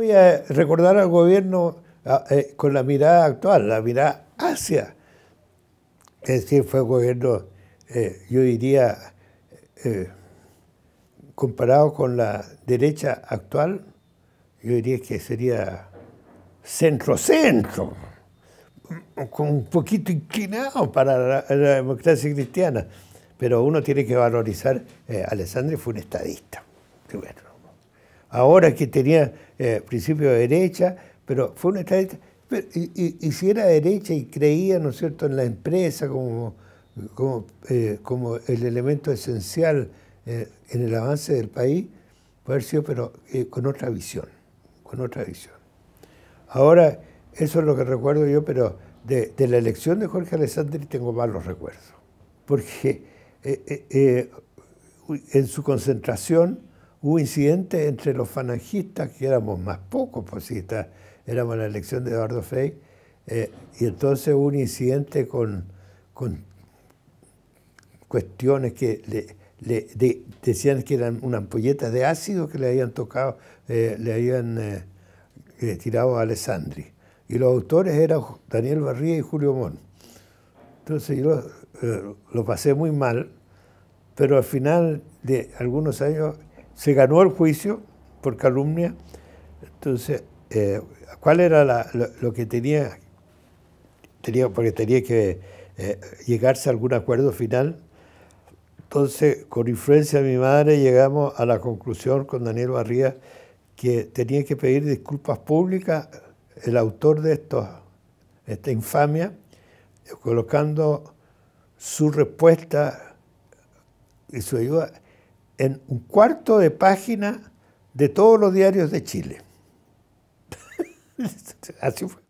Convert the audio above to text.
Voy a recordar al gobierno eh, con la mirada actual, la mirada hacia. Es decir, fue un gobierno, eh, yo diría, eh, comparado con la derecha actual, yo diría que sería centro-centro, con un poquito inclinado para la, democracia cristiana. Pero uno tiene que valorizar, Alessandro fue un estadista. bueno, ahora que tenía eh, principio de derecha, pero fue una estadista, y, si era derecha y creía, ¿no es cierto?, en la empresa como, como, eh, como el elemento esencial eh, en el avance del país, puede haber sido, pero con otra visión, con otra visión. Ahora, eso es lo que recuerdo yo, pero de, de la elección de Jorge Alessandri tengo malos recuerdos, porque en su concentración, hubo incidentes entre los fanangistas, que éramos más pocos, pues éramos la elección de Eduardo Frey, eh, y entonces hubo un incidente con, con cuestiones que le, le decían que eran una ampolleta de ácido que le habían tocado, eh, le habían eh, tirado a Alessandri. Y los autores eran Daniel Barría y Julio Mon. Entonces yo lo pasé muy mal, pero al final de algunos años se ganó el juicio por calumnia. Entonces, eh, ¿cuál era lo, que tenía? tenía? Porque tenía que eh, llegarse a algún acuerdo final. Entonces, con influencia de mi madre, llegamos a la conclusión con Daniel Barría que tenía que pedir disculpas públicas el autor de esta infamia, colocando su respuesta y su ayuda en un cuarto de página de todos los diarios de Chile. Así fue.